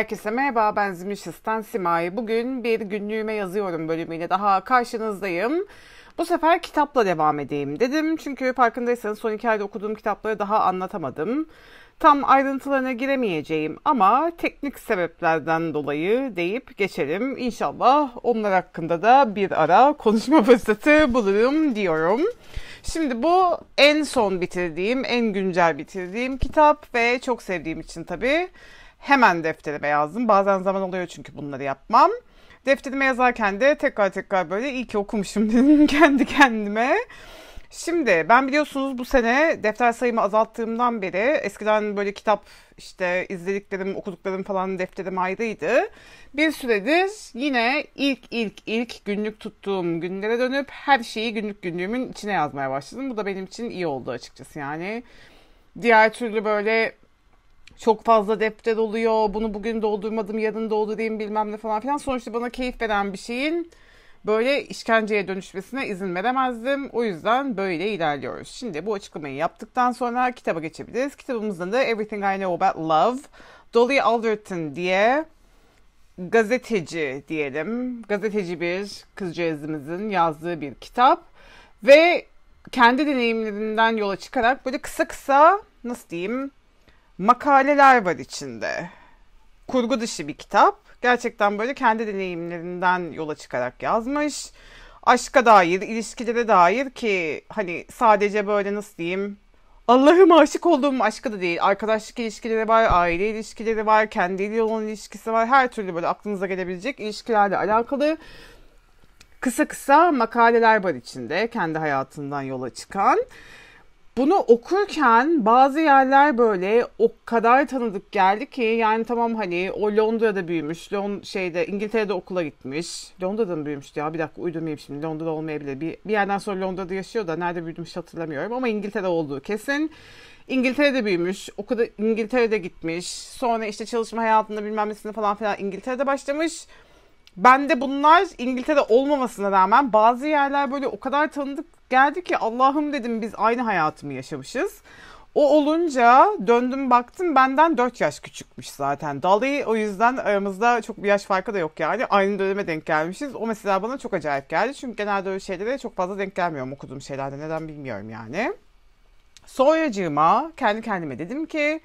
Herkese merhaba ben Zimişistan Simay. Bugün bir günlüğüme yazıyorum bölümüyle daha karşınızdayım. Bu sefer kitapla devam edeyim dedim. Çünkü farkındaysanız son iki ayda okuduğum kitapları daha anlatamadım. Tam ayrıntılarına giremeyeceğim ama teknik sebeplerden dolayı deyip geçelim. İnşallah onlar hakkında da bir ara konuşma fırsatı bulurum diyorum. Şimdi bu en son bitirdiğim, en güncel bitirdiğim kitap ve çok sevdiğim için tabii hemen defterime yazdım. Bazen zaman oluyor çünkü bunları yapmam. Defterime yazarken de tekrar tekrar böyle iyi ki okumuşum dedim kendi kendime. Şimdi ben biliyorsunuz bu sene defter sayımı azalttığımdan beri eskiden böyle kitap işte izlediklerim, okuduklarım falan defterim ayrıydı. Bir süredir yine ilk ilk ilk günlük tuttuğum günlere dönüp her şeyi günlük günlüğümün içine yazmaya başladım. Bu da benim için iyi oldu açıkçası yani. Diğer türlü böyle çok fazla defter doluyor. Bunu bugün doldurmadım, yarın doldurayım bilmem ne falan filan. Sonuçta bana keyif veren bir şeyin böyle işkenceye dönüşmesine izin veremezdim. O yüzden böyle ilerliyoruz. Şimdi bu açıklamayı yaptıktan sonra kitaba geçebiliriz. Kitabımızın da Everything I Know About Love, Dolly Alderton diye gazeteci diyelim. Gazeteci bir kızcağızımızın yazdığı bir kitap. Ve kendi deneyimlerinden yola çıkarak böyle kısa kısa nasıl diyeyim makaleler var içinde. Kurgu dışı bir kitap. Gerçekten böyle kendi deneyimlerinden yola çıkarak yazmış. Aşka dair, ilişkilere dair ki hani sadece böyle nasıl diyeyim Allah'ım aşık olduğum aşkı da değil. Arkadaşlık ilişkileri var, aile ilişkileri var, kendiyle olan ilişkisi var. Her türlü böyle aklınıza gelebilecek ilişkilerle alakalı kısa kısa makaleler var içinde kendi hayatından yola çıkan. Bunu okurken bazı yerler böyle o kadar tanıdık geldi ki yani tamam hani o Londra'da büyümüş, Lon şeyde İngiltere'de okula gitmiş. Londra'da mı büyümüştü ya? Bir dakika uydurmayayım şimdi. Londra'da olmayabilir. Bir, bir yerden sonra Londra'da yaşıyor da nerede büyümüş hatırlamıyorum ama İngiltere'de olduğu kesin. İngiltere'de büyümüş, okula İngiltere'de gitmiş. Sonra işte çalışma hayatında bilmem nesini falan filan İngiltere'de başlamış. Ben de bunlar İngiltere'de olmamasına rağmen bazı yerler böyle o kadar tanıdık geldi ki Allah'ım dedim biz aynı hayatımı yaşamışız. O olunca döndüm baktım benden 4 yaş küçükmüş zaten. Dali o yüzden aramızda çok bir yaş farkı da yok yani. Aynı döneme denk gelmişiz. O mesela bana çok acayip geldi. Çünkü genelde öyle şeylere çok fazla denk gelmiyorum okuduğum şeylerde. Neden bilmiyorum yani. Sonracığıma kendi kendime dedim ki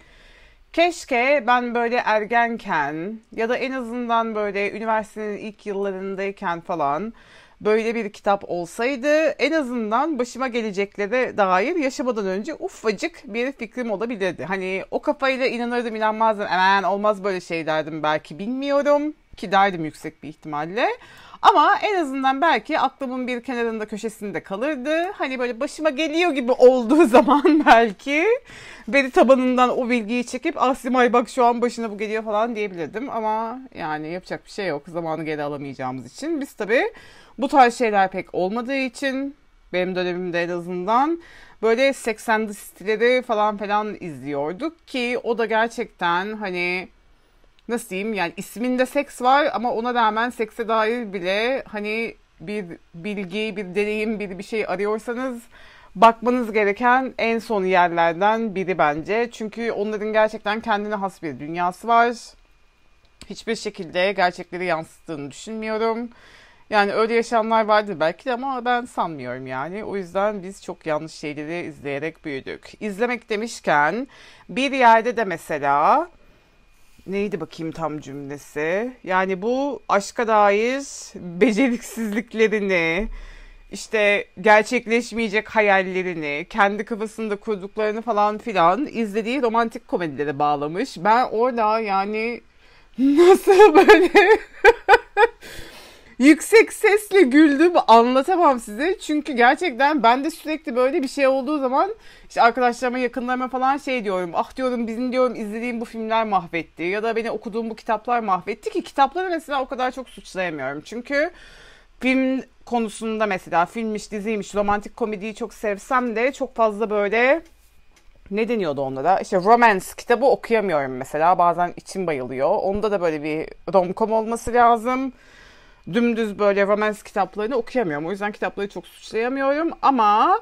Keşke ben böyle ergenken ya da en azından böyle üniversitenin ilk yıllarındayken falan böyle bir kitap olsaydı en azından başıma geleceklere dair yaşamadan önce ufacık bir fikrim olabilirdi. Hani o kafayla inanırdım inanmazdım. Hemen olmaz böyle şey derdim belki bilmiyorum ki derdim yüksek bir ihtimalle. Ama en azından belki aklımın bir kenarında köşesinde kalırdı. Hani böyle başıma geliyor gibi olduğu zaman belki beni tabanından o bilgiyi çekip Asimay ah, bak şu an başına bu geliyor falan diyebilirdim. Ama yani yapacak bir şey yok zamanı geri alamayacağımız için. Biz tabii bu tarz şeyler pek olmadığı için benim dönemimde en azından böyle 80'li siteleri falan falan izliyorduk ki o da gerçekten hani nasıl diyeyim yani isminde seks var ama ona rağmen sekse dair bile hani bir bilgi, bir deneyim, bir bir şey arıyorsanız bakmanız gereken en son yerlerden biri bence. Çünkü onların gerçekten kendine has bir dünyası var. Hiçbir şekilde gerçekleri yansıttığını düşünmüyorum. Yani öyle yaşayanlar vardı belki de ama ben sanmıyorum yani. O yüzden biz çok yanlış şeyleri izleyerek büyüdük. İzlemek demişken bir yerde de mesela neydi bakayım tam cümlesi? Yani bu aşka dair beceriksizliklerini, işte gerçekleşmeyecek hayallerini, kendi kafasında kurduklarını falan filan izlediği romantik komedilere bağlamış. Ben orada yani nasıl böyle yüksek sesle güldüm anlatamam size. Çünkü gerçekten ben de sürekli böyle bir şey olduğu zaman işte arkadaşlarıma yakınlarıma falan şey diyorum. Ah diyorum bizim diyorum izlediğim bu filmler mahvetti ya da beni okuduğum bu kitaplar mahvetti ki kitapları mesela o kadar çok suçlayamıyorum. Çünkü film konusunda mesela filmmiş diziymiş romantik komediyi çok sevsem de çok fazla böyle ne deniyordu onda da? İşte romance kitabı okuyamıyorum mesela. Bazen içim bayılıyor. Onda da böyle bir romcom olması lazım dümdüz böyle romans kitaplarını okuyamıyorum. O yüzden kitapları çok suçlayamıyorum ama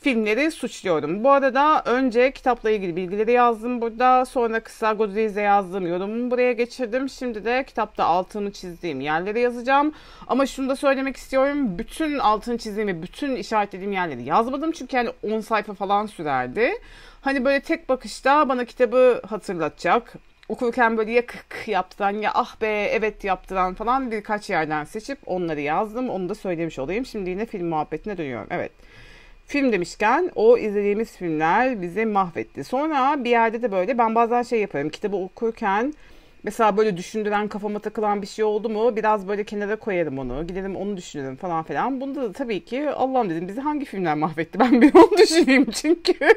filmleri suçluyorum. Bu arada önce kitapla ilgili bilgileri yazdım burada. Sonra kısa Goodreads'e yazdım. Yorumumu buraya geçirdim. Şimdi de kitapta altını çizdiğim yerleri yazacağım. Ama şunu da söylemek istiyorum. Bütün altını çizdiğimi, bütün işaretlediğim yerleri yazmadım. Çünkü yani 10 sayfa falan sürerdi. Hani böyle tek bakışta bana kitabı hatırlatacak okurken böyle ya kık yaptıran ya ah be evet yaptıran falan birkaç yerden seçip onları yazdım. Onu da söylemiş olayım. Şimdi yine film muhabbetine dönüyorum. Evet. Film demişken o izlediğimiz filmler bizi mahvetti. Sonra bir yerde de böyle ben bazen şey yaparım. Kitabı okurken mesela böyle düşündüren kafama takılan bir şey oldu mu biraz böyle kenara koyarım onu. Giderim onu düşünürüm falan filan. Bunda da tabii ki Allah'ım dedim bizi hangi filmler mahvetti? Ben bir onu düşüneyim çünkü.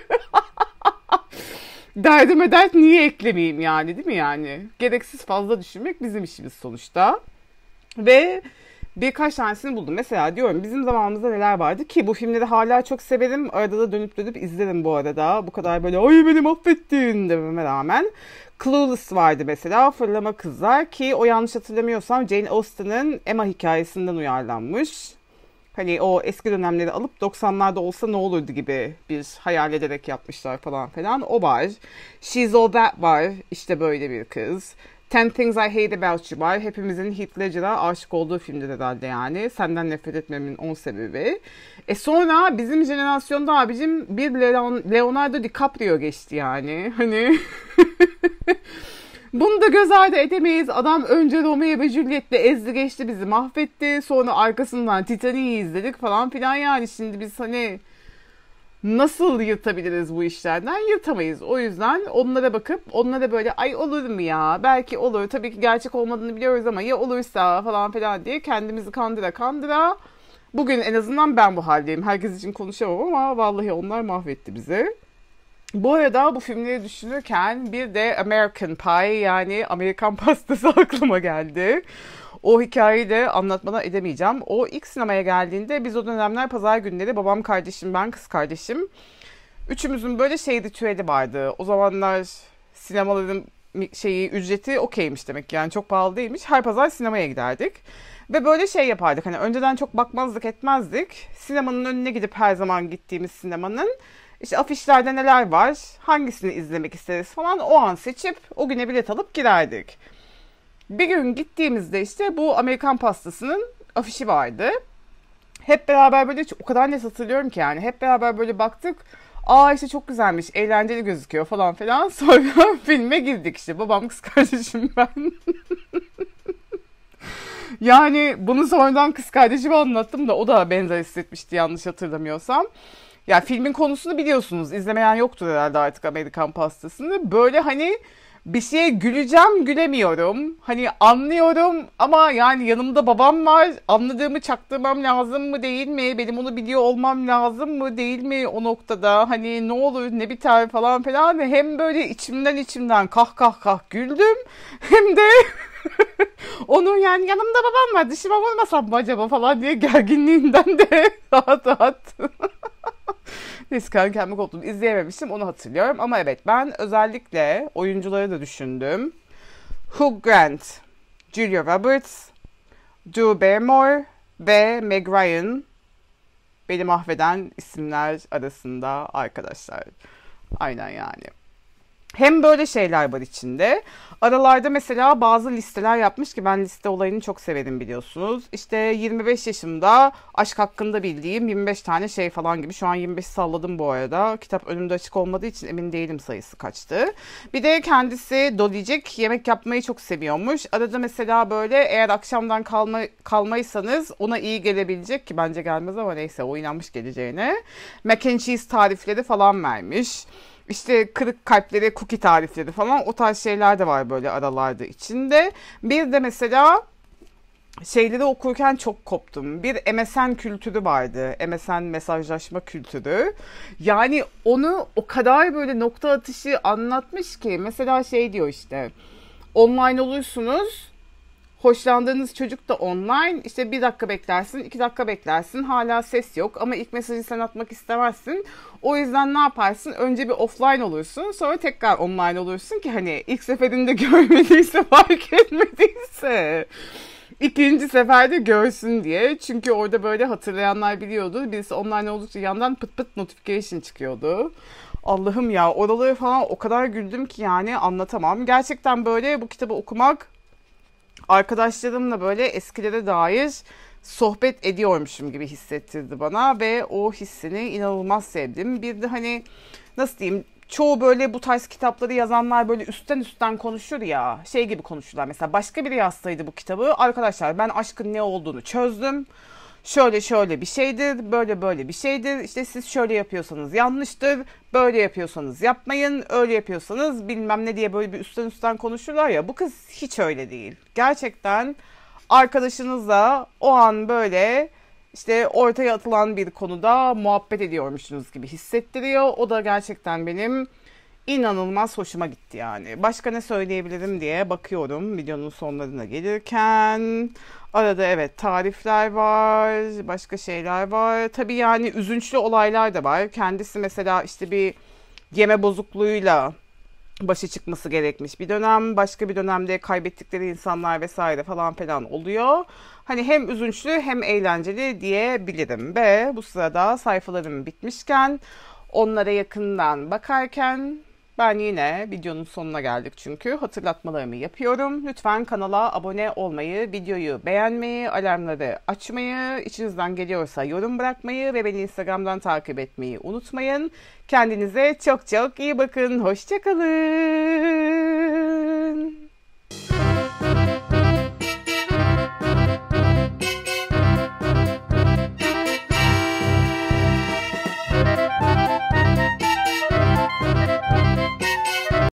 derdime dert niye eklemeyeyim yani değil mi yani? Gereksiz fazla düşünmek bizim işimiz sonuçta. Ve birkaç tanesini buldum. Mesela diyorum bizim zamanımızda neler vardı ki bu filmleri hala çok severim. Arada da dönüp dönüp izlerim bu arada. Bu kadar böyle ay beni affettin dememe rağmen. Clueless vardı mesela Fırlama Kızlar ki o yanlış hatırlamıyorsam Jane Austen'ın Emma hikayesinden uyarlanmış. Hani o eski dönemleri alıp 90'larda olsa ne olurdu gibi bir hayal ederek yapmışlar falan falan. O var. She's All That var. İşte böyle bir kız. Ten Things I Hate About You var. Hepimizin Heath Ledger'a aşık olduğu filmdir herhalde yani. Senden nefret etmemin 10 sebebi. E sonra bizim jenerasyonda abicim bir Leonardo DiCaprio geçti yani. Hani Bunu da göz ardı edemeyiz. Adam önce Romeo ve Juliet'le ezdi geçti bizi mahvetti. Sonra arkasından Titanic'i izledik falan filan yani. Şimdi biz hani nasıl yırtabiliriz bu işlerden? Yırtamayız. O yüzden onlara bakıp onlara böyle ay olur mu ya? Belki olur. Tabii ki gerçek olmadığını biliyoruz ama ya olursa falan filan diye kendimizi kandıra kandıra. Bugün en azından ben bu haldeyim. Herkes için konuşamam ama vallahi onlar mahvetti bizi. Bu arada bu filmleri düşünürken bir de American Pie yani Amerikan pastası aklıma geldi. O hikayeyi de anlatmadan edemeyeceğim. O ilk sinemaya geldiğinde biz o dönemler pazar günleri babam kardeşim ben kız kardeşim. Üçümüzün böyle şey ritüeli vardı. O zamanlar sinemaların şeyi ücreti okeymiş demek yani çok pahalı değilmiş. Her pazar sinemaya giderdik. Ve böyle şey yapardık hani önceden çok bakmazdık etmezdik. Sinemanın önüne gidip her zaman gittiğimiz sinemanın işte afişlerde neler var, hangisini izlemek isteriz falan o an seçip o güne bilet alıp girerdik. Bir gün gittiğimizde işte bu Amerikan pastasının afişi vardı. Hep beraber böyle o kadar net hatırlıyorum ki yani hep beraber böyle baktık. Aa işte çok güzelmiş, eğlenceli gözüküyor falan filan. Sonra filme girdik işte. Babam kız kardeşim ben. yani bunu sonradan kız kardeşime anlattım da o da benzer hissetmişti yanlış hatırlamıyorsam yani filmin konusunu biliyorsunuz. İzlemeyen yoktur herhalde artık Amerikan pastasını. Böyle hani bir şeye güleceğim gülemiyorum. Hani anlıyorum ama yani yanımda babam var. Anladığımı çaktırmam lazım mı değil mi? Benim onu biliyor olmam lazım mı değil mi o noktada? Hani ne olur ne biter falan falan. Hem böyle içimden içimden kah kah kah güldüm. Hem de onun yani yanımda babam var dışıma vurmasam mı acaba falan diye gerginliğinden de rahat rahat Riskan Kendi Koplu'nu izleyememiştim onu hatırlıyorum. Ama evet ben özellikle oyuncuları da düşündüm. Hugh Grant, Julia Roberts, Drew Barrymore ve Meg Ryan beni mahveden isimler arasında arkadaşlar. Aynen yani. Hem böyle şeyler var içinde. Aralarda mesela bazı listeler yapmış ki ben liste olayını çok severim biliyorsunuz. İşte 25 yaşımda aşk hakkında bildiğim 25 tane şey falan gibi. Şu an 25 salladım bu arada. Kitap önümde açık olmadığı için emin değilim sayısı kaçtı. Bir de kendisi doleyecek yemek yapmayı çok seviyormuş. Arada mesela böyle eğer akşamdan kalma, kalmaysanız ona iyi gelebilecek ki bence gelmez ama neyse o inanmış geleceğine. Mac and cheese tarifleri falan vermiş işte kırık kalplere kuki tarifleri falan o tarz şeyler de var böyle aralarda içinde. Bir de mesela şeyleri okurken çok koptum. Bir MSN kültürü vardı. MSN mesajlaşma kültürü. Yani onu o kadar böyle nokta atışı anlatmış ki mesela şey diyor işte online olursunuz hoşlandığınız çocuk da online. İşte bir dakika beklersin, iki dakika beklersin. Hala ses yok ama ilk mesajı sen atmak istemezsin. O yüzden ne yaparsın? Önce bir offline olursun. Sonra tekrar online olursun ki hani ilk seferinde görmediyse fark etmediyse. ikinci seferde görsün diye. Çünkü orada böyle hatırlayanlar biliyordu. Birisi online oldukça yandan pıt pıt notification çıkıyordu. Allah'ım ya oraları falan o kadar güldüm ki yani anlatamam. Gerçekten böyle bu kitabı okumak arkadaşlarımla böyle eskilere dair sohbet ediyormuşum gibi hissettirdi bana ve o hissini inanılmaz sevdim. Bir de hani nasıl diyeyim çoğu böyle bu tarz kitapları yazanlar böyle üstten üstten konuşur ya. Şey gibi konuşurlar mesela başka biri yazsaydı bu kitabı arkadaşlar ben aşkın ne olduğunu çözdüm şöyle şöyle bir şeydir, böyle böyle bir şeydir. İşte siz şöyle yapıyorsanız yanlıştır, böyle yapıyorsanız yapmayın, öyle yapıyorsanız bilmem ne diye böyle bir üstten üstten konuşurlar ya. Bu kız hiç öyle değil. Gerçekten arkadaşınızla o an böyle işte ortaya atılan bir konuda muhabbet ediyormuşsunuz gibi hissettiriyor. O da gerçekten benim inanılmaz hoşuma gitti yani. Başka ne söyleyebilirim diye bakıyorum videonun sonlarına gelirken. Arada evet tarifler var, başka şeyler var. tabi yani üzünçlü olaylar da var. Kendisi mesela işte bir yeme bozukluğuyla başa çıkması gerekmiş bir dönem. Başka bir dönemde kaybettikleri insanlar vesaire falan falan oluyor. Hani hem üzünçlü hem eğlenceli diyebilirim. Ve bu sırada sayfalarım bitmişken onlara yakından bakarken ben yine videonun sonuna geldik çünkü hatırlatmalarımı yapıyorum. Lütfen kanala abone olmayı, videoyu beğenmeyi, alarmları açmayı, içinizden geliyorsa yorum bırakmayı ve beni Instagram'dan takip etmeyi unutmayın. Kendinize çok çok iyi bakın. Hoşçakalın.